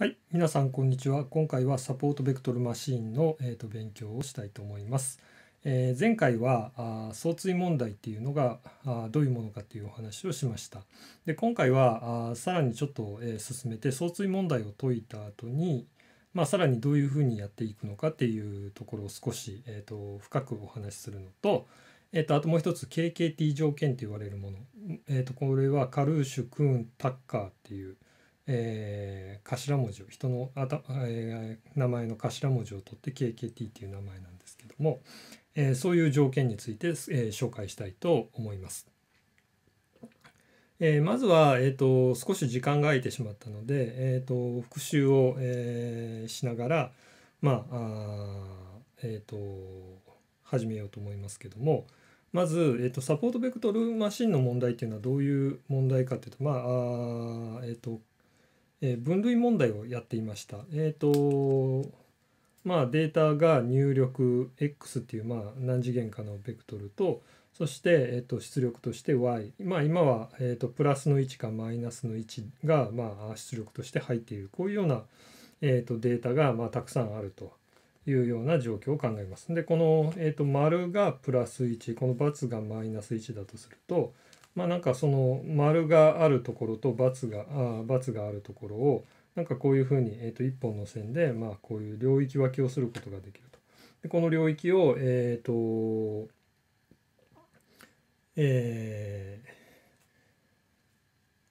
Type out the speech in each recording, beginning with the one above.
はい、皆さんこんにちは。今回はサポートベクトルマシーンの、えーと、勉強をしたいと思います。えー、前回はあ相追問題っていうのがあどういうものかというお話をしました。で今回はあさらにちょっと、えー、進めて相追問題を解いた後に、まあ、さらにどういうふうにやっていくのかっていうところを少し、えーと、深くお話しするのと,、えーと、とあともう一つ KKT 条件と言われるもの、えー、とこれはカルーシュ・クーン・タッカーっていうえー、頭文字を人のあた、えー、名前の頭文字を取って KKT っていう名前なんですけども、えー、そういう条件について、えー、紹介したいと思います。えー、まずは、えーと、少し時間が空いてしまったので、えーと、復習を、えー、しながら、まああ、えーと、と始めようと思いますけどもまず、えー、とサポートベクトルマシンの問題っていうのはどういう問題かっていうとまああ、えー、とえー、分類問題をやっていました。えっ、ー、とまあ、データが入力 X っていう、まあ、何次元かのベクトルとそして、えと出力として Y、まあ、今は、えとプラスの1かマイナスの1が、まあ、出力として入っているこういうような、えー、とデータが、まあ、たくさんあるというような状況を考えます。でこの、えと丸がプラス1この×がマイナス1だとすると、まあなんかその丸があるところと×があ×があるところをなんかこういうふうに、えー、と1本の線で、まあ、こういう領域分けをすることができると。でこの領域を、えっ、ー、と、え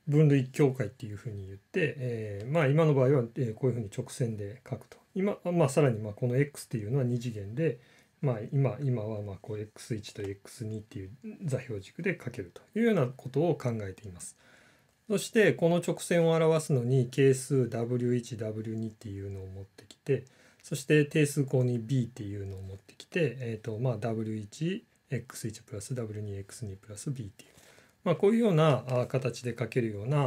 ー、分類境界っていうふうに言って、えー、まあ今の場合は、えー、こういうふうに直線で書くと。今、まあ、さらにまあこの x っていうのは2次元で、まあ、今今はまあこう x1 と x2 っていう座標軸でかけるというようなことを考えています。そしてこの直線を表すのに係数 w1w2 っていうのを持ってきてそして定数項に b っていうのを持ってきて、えーとまあ、w1x1 プラス w2x2 プラス b っていう、まあ、こういうような形で書けるようなあ、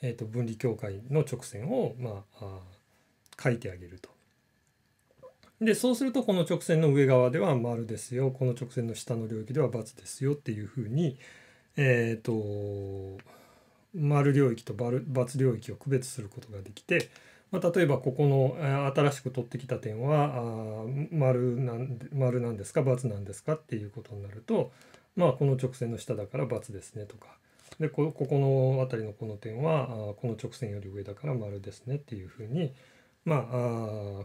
えー、と分離境界の直線を、まあ、書いてあげるとでそうするとこの直線の上側では丸ですよこの直線の下の領域では×ですよっていうふうにえっ、ー、と丸領域と×領域を区別することができて、まあ、例えばここの新しく取ってきた点は丸なん丸なんですか×なんですかっていうことになると、まあ、この直線の下だから×ですねとかでここの辺りのこの点はこの直線より上だから丸ですねっていうふうに、ま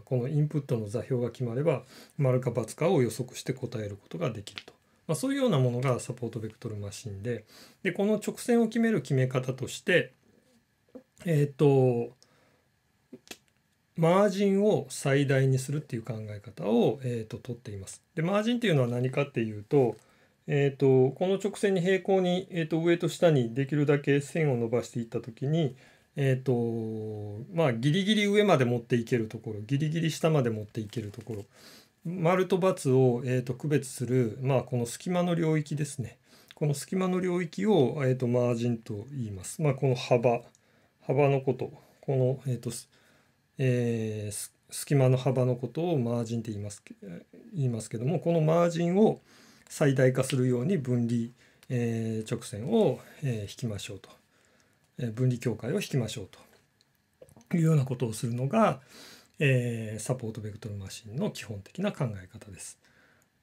あ、このインプットの座標が決まれば丸か×かを予測して答えることができると、まあ、そういうようなものがサポートベクトルマシンででこの直線を決める決め方としてえっ、ー、とマージンを最大にするっていう考え方を、えーと、取っています。でマージンっていうのは何かっていうと,、えーと、この直線に平行に、えーと、と上と下にできるだけ線を伸ばしていった時にえっ、ー、とまあギリギリ上まで持っていけるところギリギリ下まで持っていけるところ丸と×を、えーと、区別する、まあ、この隙間の領域ですねこの隙間の領域を、えーと、マージンと言います、まあ、この幅幅のことこの、えーとえー、隙間の幅のことをマージンって言います言いますけどもこのマージンを最大化するように分離、えー、直線を、えー、引きましょうと。分離境界を引きましょうというようなことをするのが、えー、サポートベクトルマシンの基本的な考え方です。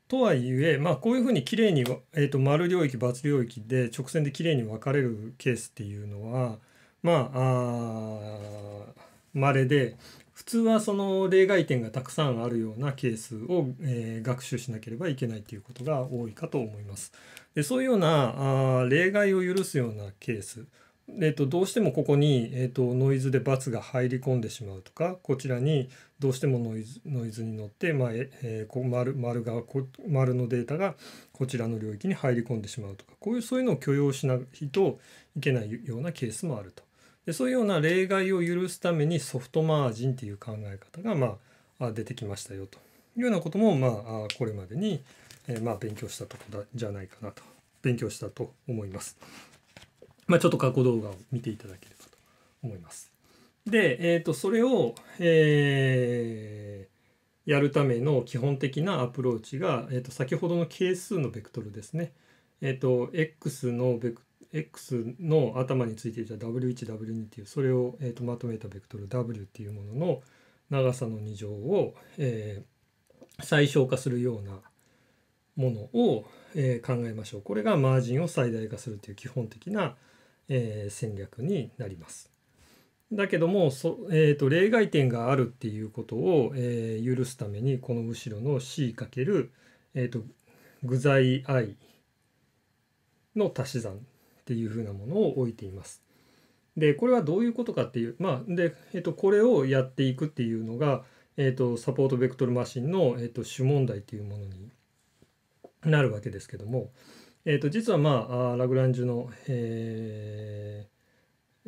とはいえ、まあ、こういうふうにきれいに、えー、と丸領域×領域で直線できれいに分かれるケースっていうのはまあまれで普通はその例外点がたくさんあるようなケースを、えー、学習しなければいけないということが多いかと思います。でそういうようなあ例外を許すようなケースえー、とどうしてもここに、えー、とノイズで×が入り込んでしまうとかこちらにどうしてもノイズノイズに乗って、まあえー、こう丸丸がこ丸のデータがこちらの領域に入り込んでしまうとかこういうそういうのを許容しないといけないようなケースもあるとでそういうような例外を許すためにソフトマージンっていう考え方が、まあ、出てきましたよというようなことも、まあ、これまでに、えー、まあ、勉強したとこだじゃないかなと勉強したと思います。まあ、ちょっと過去動画を見ていただければと思います。で、えー、とそれを、えー、やるための基本的なアプローチが、えー、と先ほどの係数のベクトルですね。えっ、ー、と x のベク x の頭についていた w1w2 っていうそれを、えー、とまとめたベクトル w っていうものの長さの2乗を、えー、最小化するようなものを、えー、考えましょう。これがマージンを最大化するという基本的なえー、戦略になります。だけどもそ、えーと、例外点があるっていうことを、えー、許すためにこの後ろの C× えーと、具材 I の足し算っていうふうなものを置いています。でこれはどういうことかっていうまあで、えーと、とこれをやっていくっていうのが、えー、とサポートベクトルマシンの、えー、と主問題っていうものになるわけですけども。えー、と実はまあラグランジュの、え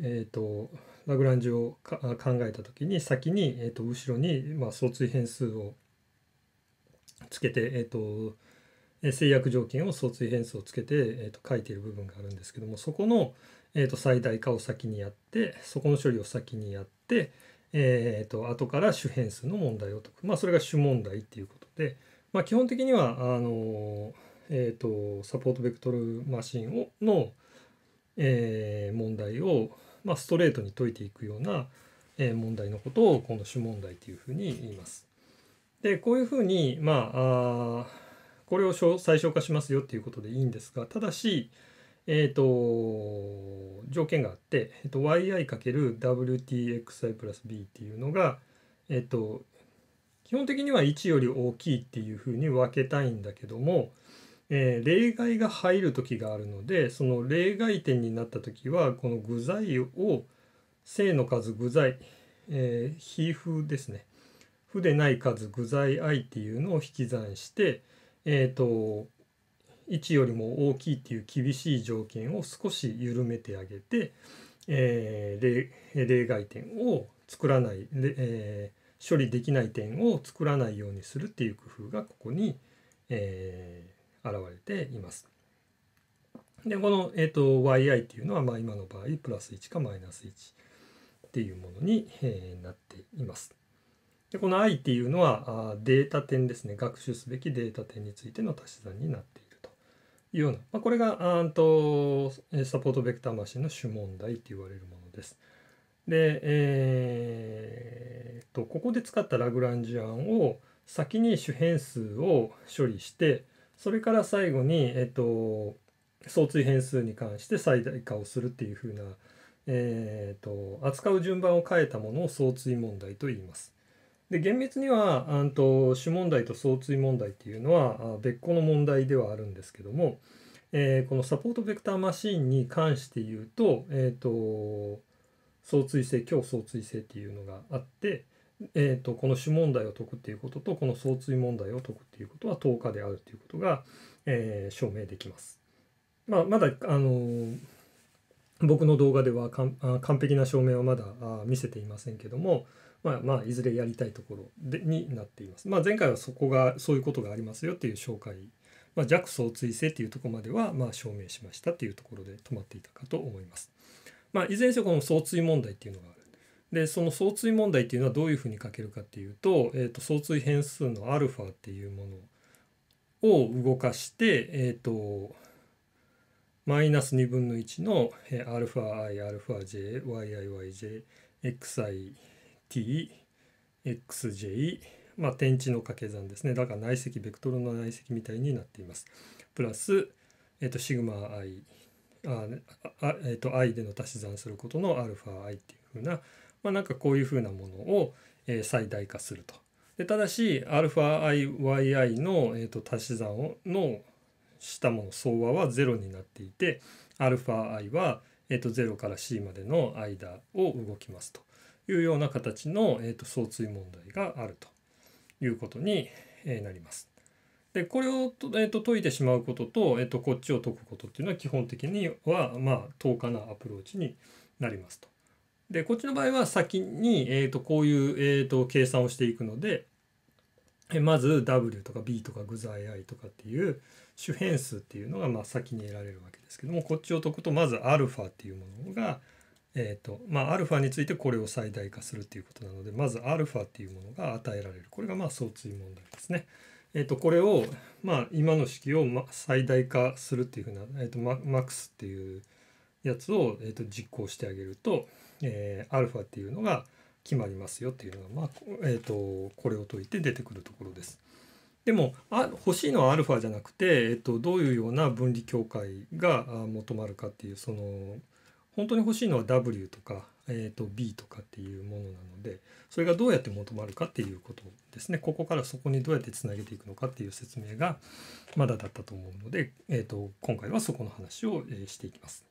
ーえーと、ラグランジュを考えた時に先に、えーと、後ろに、まあ、相対変数をつけて、えーと、と制約条件を相対変数をつけて、えー、と書いている部分があるんですけどもそこの、えー、と最大化を先にやってそこの処理を先にやって、えー、と後から主変数の問題を解く、まあ、それが主問題っていうことで、まあ、基本的にはあのーえーと、サポートベクトルマシンをの、えー、問題を、まあ、ストレートに解いていくような、えー、問題のことをこの主問題というふうに言います。でこういうふうに、まあ、あこれを最小化しますよっていうことでいいんですがただし、えーと、条件があって、えーと、yi×wtxi プラス b っていうのが、えーと、と基本的には1より大きいっていうふうに分けたいんだけども、えー、例外が入る時があるのでその例外点になった時はこの具材を正の数具材、えー、ですね負でない数具材 i っていうのを引き算して、えーと1よりも大きいっていう厳しい条件を少し緩めてあげて、えー、例外点を作らない、えー、処理できない点を作らないようにするっていう工夫がここに、えー、現れています。でこの、えーと、yi っていうのは、まあ、今の場合プラス1かマイナス1っていうものに、えー、なっています。でこの i っていうのはあデータ点ですね学習すべきデータ点についての足し算になっているというような、まあ、これがあとサポートベクターマシンの主問題と言われるものです。で、えーと、ここで使ったラグランジアンを先に主変数を処理して、それから最後に、えっと、相対変数に関して最大化をするっていうふうな、えーっと扱う順番を変えたものを相対問題と言います。で厳密にはあんと主問題と相対問題っていうのは別個の問題ではあるんですけども、えー、このサポートベクターマシンに関して言うと,、えーと、相対性強相対性っていうのがあって、えーと、この主問題を解くっていうこととこの相対問題を解くっていうことは等価であるということが、えー、証明できます。まあ、まだ、あのー、僕の動画では完璧な証明はまだ見せていませんけども、まあ、まあ、いずれやりたいところでになっています。まあ、前回はそこがそういうことがありますよっていう紹介、まあ、弱相対性っていうとこまではま証明しましたっていうところで止まっていたかと思います。まあ、いずれにせよこの相対問題っていうのがでその相対問題っていうのはどういうふうに書けるかっていうと,、えーと、相対変数の α っていうものを動かして、えっ、ー、とマイナス2分の1の αiαjyiyjxitxj まあ点値の掛け算ですねだから内積ベクトルの内積みたいになっていますプラス、えっ、ー、とシグマ i ああ、えっ、ー、と i での足し算することの αi っていうふうなまあ、なんかこういうふうなものを、えー、最大化すると。でただし αIyi の、えーと、足し算をのしたもの総和は0になっていて αi は、えーと、0から c までの間を動きますというような形の、えーと、相対問題があるということに、えなります。でこれを、えーと、と解いてしまうことと,、えー、とこっちを解くことっていうのは基本的には、まあ、等価なアプローチになりますと。でこっちの場合は先に、えー、とこういう、えー、と計算をしていくので、えまず W とか B とか具材 I とかっていう主変数っていうのがまあ先に得られるわけですけどもこっちを解くとまず α っていうものが、えーとまあ、α についてこれを最大化するっていうことなのでまず α っていうものが与えられるこれがまあ相対問題ですね。えー、とこれを、まあ、今の式を最大化するっていうふうな、えー、とマックスっていうやつを、えー、と実行してあげるとえー、アルファっていうのが決まりますよっていうのが、まあえーと、これを解いて出てくるところです。でもあ欲しいのはアルファじゃなくて、えっ、ー、と、どういうような分離境界が求まるかっていうその本当に欲しいのは W とか、えーと、B とかっていうものなのでそれがどうやって求まるかっていうことですねここからそこにどうやってつなげていくのかっていう説明がまだだったと思うので、えーと、今回はそこの話を、えしていきます。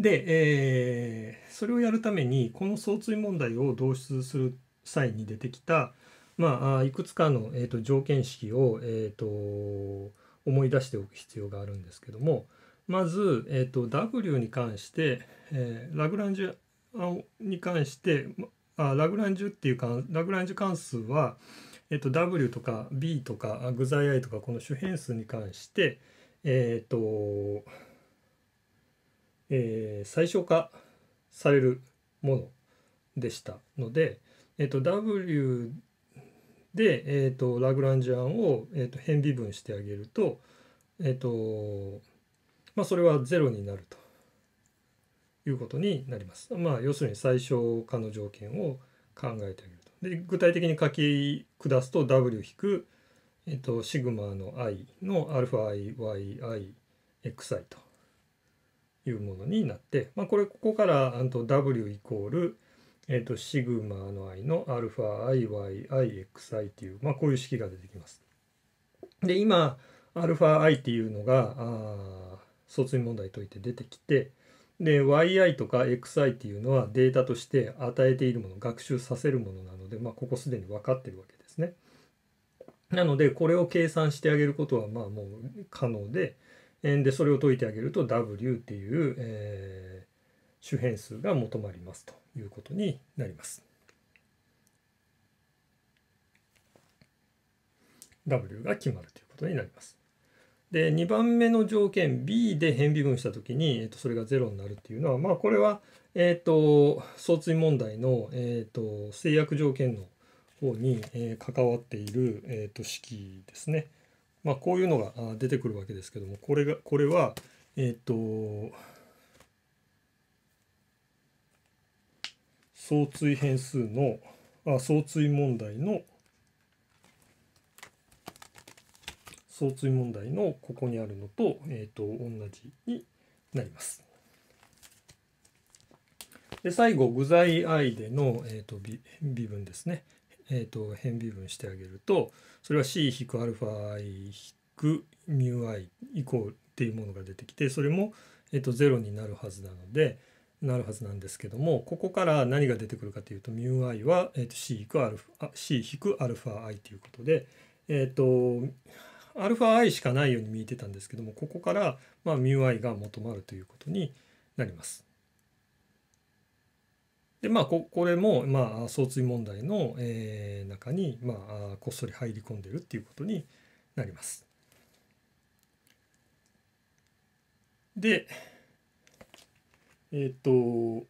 で、えー、それをやるためにこの相追問題を導出する際に出てきた、まあ、いくつかの、えーと、条件式を、えーと、思い出しておく必要があるんですけどもまず、えーと、W に関して、えー、ラグランジュに関してあラグランジュっていうかラグランジュ関数は、えー、と W とか B とか具材 I とかこの主変数に関してえっ、ー、とえー、最小化されるものでしたので、えーと、W で、えーと、ラグランジアンを、えーと、変微分してあげると,、えーとまあ、それは0になるということになります。まあ、要するに最小化の条件を考えてあげると。で具体的に書き下すと W 引く、えっとシグマの i の αiyi xi と。いうものになって、まあ、これここからあと W イコール、えー、とシグマの i の αIYIXi という、まあ、こういう式が出てきます。で今 αi っていうのがあ卒業問題解いて出てきてで yi とか xi っていうのはデータとして与えているもの学習させるものなので、まあ、ここすでに分かってるわけですね。なのでこれを計算してあげることはまあもう可能で、でそれを解いてあげると W っていう、えー、周辺数が求まりますということになります。W が決まるということになります。で2番目の条件 B で変微分した時に、えー、とそれが0になるっていうのはまあこれは、えーと、相対問題の、えーと、制約条件の方に、えー、関わっている、えーと式ですね。まあ、こういうのが出てくるわけですけどもこれがこれはえっ、と相対変数のあ相対問題の相対問題のここにあるのと,、えと、同じになります。で最後具材 i での、えと微分ですね。えーと、変微分してあげるとそれは C-αi-μi 以降っていうものが出てきてそれも、えーと、0になるはずなのでなるはずなんですけどもここから何が出てくるかというと μi は、えーと、C-αi ということでえっ、ー、と αi しかないように見えてたんですけどもここから、まあ、μi が求まるということになります。でまあここれも、まあ、相追問題の、えー、中に、まあ、こっそり入り込んでるっていうことになります。でえっ、ー、と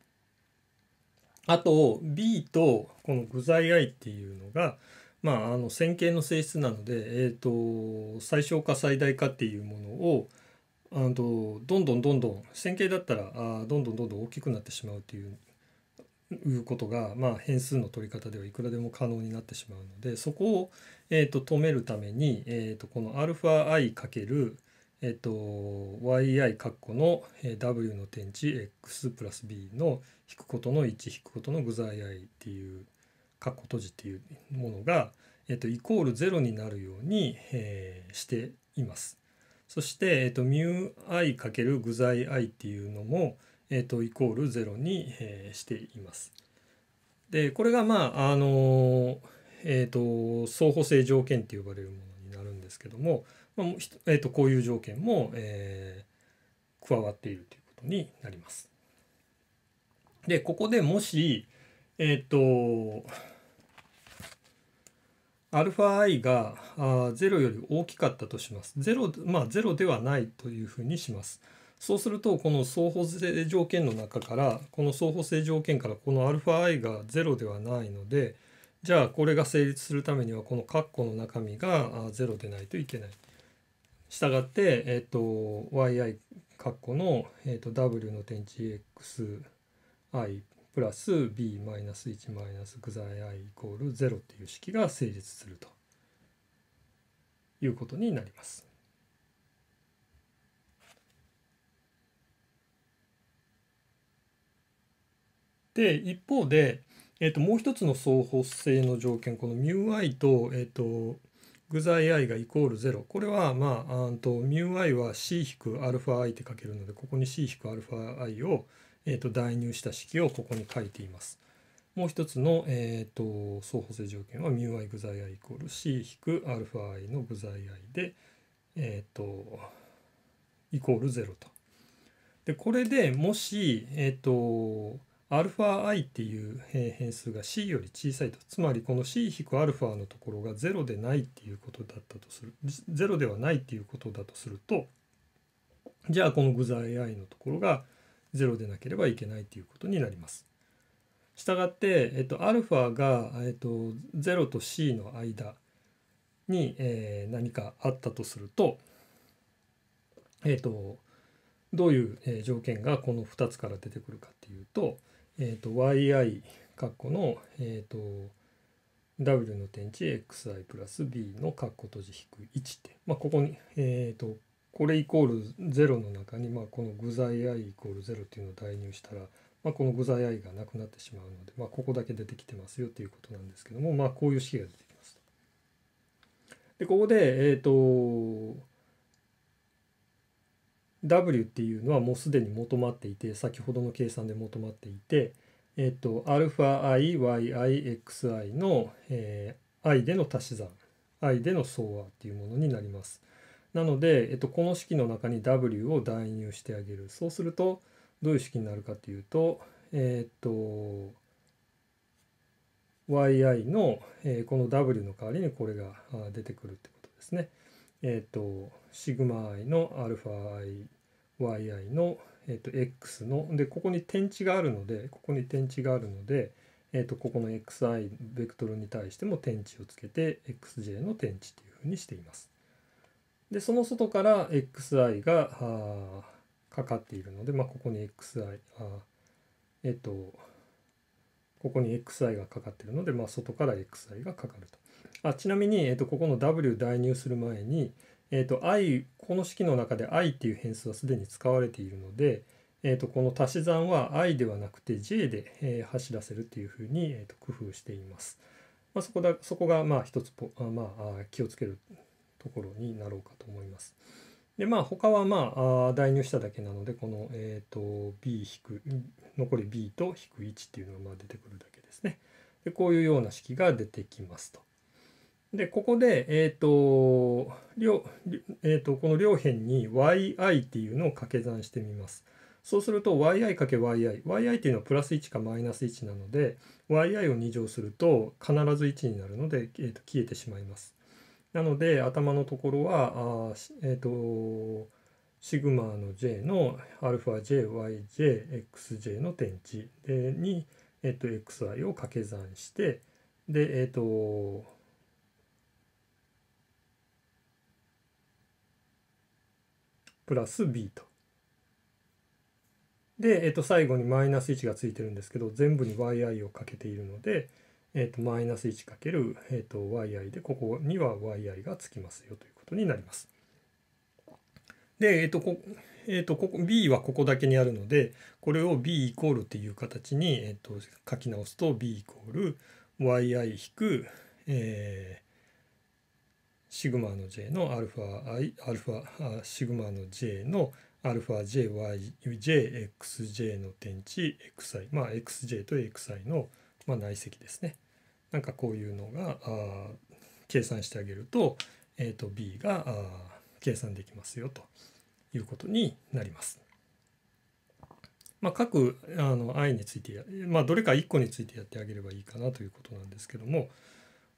あと B とこの具材 I っていうのが、まあ、あの線形の性質なので、えーと、と最小化最大化っていうものをあのどんどんどんどん線形だったらあどんどんどんどん大きくなってしまうといううことが、まあ、変数の取り方ではいくらでも可能になってしまうのでそこを、えーと、止めるために、えーと、この αi× かけるえっと、yi 括弧の w の点値 x プラス b の引くことの1引くことの具材 i っていう括弧閉じっていうものが、えっと、イコール0になるように、えー、しています。そして、えっと、μi かける具材 i っていうのも、えーと、イコール0に、えー、しています。でこれがまああのえっ、ー、と相補性条件って呼ばれるものになるんですけども、まあえーと、とこういう条件も、えー、加わっているということになります。でここでもしえっ、ー、と αi があ0より大きかったとします。0, まあ、0ではないというふうにします。そうするとこの双方性条件の中からこの双方性条件からこの αi が0ではないのでじゃあこれが成立するためにはこの括弧の中身が0でないといけない。したがって、えっと、yi 括弧の、えっと、w の点値 xi プラス b マイナス1マイナス具材 i イコール0っていう式が成立するということになります。で一方で、えー、ともう一つの相補性の条件この μi と,、えーと、具材 i がイコール0これはまああと μi は c-αi って書けるのでここに c-αi を、えーと、代入した式をここに書いています。もう一つの、えーと、相補性条件は μi 具材 i イコール c-αi の具材 i で、えーと、イコール0と。でこれでもし、えーと αi っていう変数が c より小さいとつまりこの c-α のところが0でないっていうことだったとする0ではないっていうことだとするとじゃあこの具材 i のところが0でなければいけないということになります。したがって、えっと、アルファが、えっと、0と c の間に、えー、何かあったとすると、えっと、どういう条件がこの2つから出てくるかっていうと、えーと、yi 括弧の、えーと、w の点値 xi プラス b の括弧閉じ引く1って、まあ、ここに、えーと、これイコール0の中に、まあ、この具材 i イコール0っていうのを代入したら、まあ、この具材 i がなくなってしまうので、まあ、ここだけ出てきてますよということなんですけども、まあ、こういう式が出てきますと。でここで、えーと W っていうのはもうすでに求まっていて先ほどの計算で求まっていてえっと αiYiXi の、えー、i での足し算 i での総和っていうものになります。なので、えっと、この式の中に W を代入してあげる。そうするとどういう式になるかというと、えっと yi の、えー、この w の代わりにこれが出てくるってことですね。えっ、ー、と、シグマ i の αiyi の、えー、と x の、で、ここに点値があるので、ここに点値があるので、えっ、ー、と、ここの xi ベクトルに対しても点値をつけて、xj の点値というふうにしています。で、その外から xi がかかっているので、まあ、ここに xi、あえっ、ー、と、ここに xi がかかってるので、まあ、外から xi がかかると。あちなみに、えー、とここの w 代入する前に、えー、と i この式の中で i っていう変数はすでに使われているので、えー、とこの足し算は i ではなくて j で、え走らせるっていうふうに、えー、と工夫しています。まあ、そこだそこがまあ一つポあ、まあ、気をつけるところになろうかと思います。でまあ他はまあ代入しただけなのでこの、えっと B 引残り B と引く1っていうのがまあ出てくるだけですね。でこういうような式が出てきますと。でここで、えと両えとこの両辺に yi っていうのを掛け算してみます。そうすると yi×yi。yi っていうのはプラス1かマイナス1なので yi を2乗すると必ず1になるので、えと消えてしまいます。なので頭のところはあ、えっ、ー、とシグマの J の αJYJXJ の点値でに、えっ、ー、と xi を掛け算してでえっ、ー、とプラス b と。で、えっと、最後にマイナス1がついてるんですけど全部に yi をかけているので、えっ、ー、と、マイナス 1× えっ、ー、と、yi で、ここには yi がつきますよということになります。で、えっ、ー、と、こ、えっ、と、ここ、b はここだけにあるので、これを b イコールっていう形に、えっ、と、書き直すと b イコール yi 引く、えシグマの j のアルファ i、アルファ、シグマの j のアルファ jyjxj の点値 xi、まあ xj と xi のまあ、内積ですねなんかこういうのが計算してあげると,、えと B が計算できますよということになります。まあ、各あの i についてまあ、どれか1個についてやってあげればいいかなということなんですけども、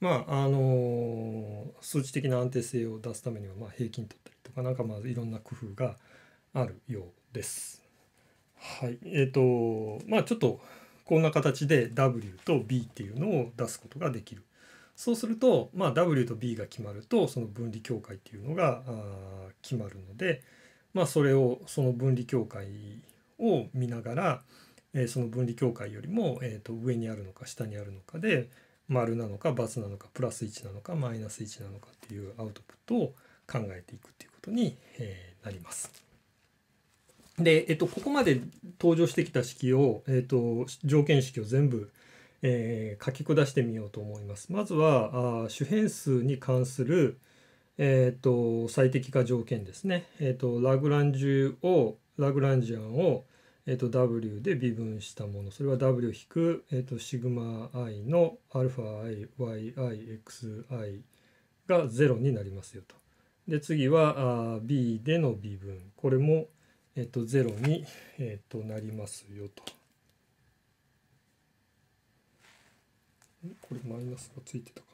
まああの数値的な安定性を出すためにはま平均取ったりとか何かまあいろんな工夫があるようです。はいえーとまあ、ちょっとこんな形で W と B っていうのを出すことができる。そうすると、まあ、W と B が決まるとその分離境界っていうのが決まるので、まあ、それをその分離境界を見ながら、えー、その分離境界よりも、えー、と上にあるのか下にあるのかで丸なのか×なのかプラス1なのかマイナス1なのかっていうアウトプットを考えていくっていうことに、えなります。で、えっと、ここまで登場してきた式を、えっと、条件式を全部、えー、書き下してみようと思います。まずはあ主変数に関する、えっと最適化条件ですね。えっとラグランジュをラグランジアンを、えっと W で微分したものそれは W 引く、えっとシグマ i の αiYiXi が0になりますよと。で次はあ B での微分これもえっと、ゼロに、えっと、なりますよと。これマイナスがついてたか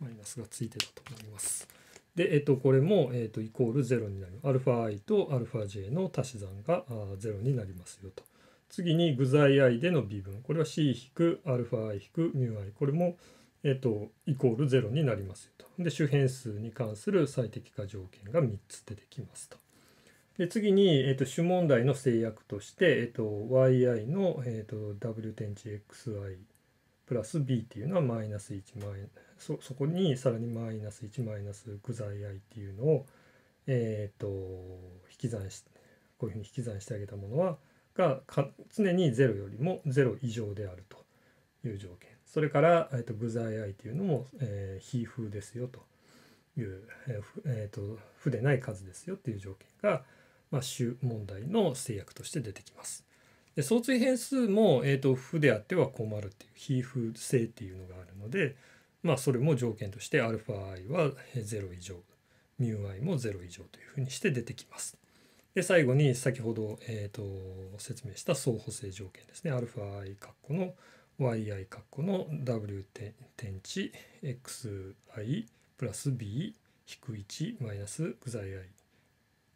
な。マイナスがついてたと思います。で、えっと、これも、えっと、イコールゼロになる。アルファ i とアルファ j の足し算がゼロになりますよと。次に具材 i での微分。これは c 引くアルファ i 引くュ μi。これも、えっと、イコール0になりますと。で、周辺数に関する最適化条件が3つ出てきますと。で次に、えっと、主問題の制約として、えっと、yi の、えっと、w 点値 xi プラス b っていうのはマイナス1マイそそこにさらにマイナス1マイナス具材 i っていうのを、えっと引き算しこういうふうに引き算してあげたものはが常に0よりも0以上であるという条件。それから、えーと、と材愛というのも、えー、非風ですよという、えーえーと、負でない数ですよという条件が、まあ、主問題の制約として出てきます。で相対変数も、えーと、負であっては困るっていう非風性っていうのがあるので、まあ、それも条件として αi は0以上 μi も0以上というふうにして出てきます。で最後に先ほど、えーと、説明した相補性条件ですねァ i 括弧の yi 括弧の w 点値 xi プラス b 引く1マイナス具材 i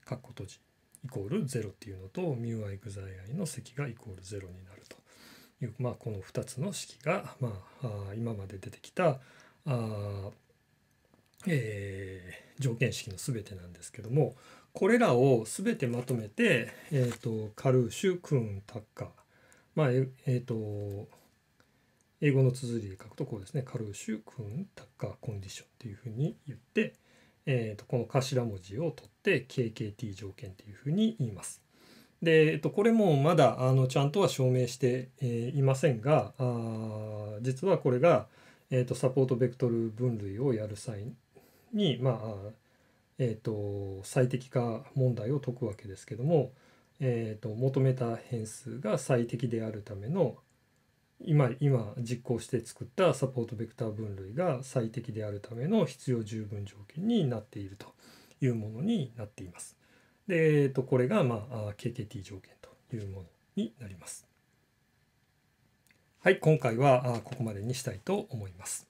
括弧閉じイコール0っていうのと μi 具材 i の積がイコール0になるという、まあ、この2つの式が、まあ、今まで出てきたあ、えー、条件式の全てなんですけどもこれらを全てまとめて、えーと、カルーシュ・クーン・タッカーまあえっ、えー、と英語の綴りで書くとこうですねカルーシュクンタッカーコンディションっていうふうに言って、えー、とこの頭文字を取って KKT 条件っていうふうに言います。で、えっと、これもまだあのちゃんとは証明して、えー、いませんがあ実はこれが、えーと、サポートベクトル分類をやる際に、まあえーと、最適化問題を解くわけですけども、えーと求めた変数が最適であるための今今実行して作ったサポートベクター分類が最適であるための必要十分条件になっているというものになっています。で、えっと、これが、まあ、KKT 条件というものになります。はい、今回はここまでにしたいと思います。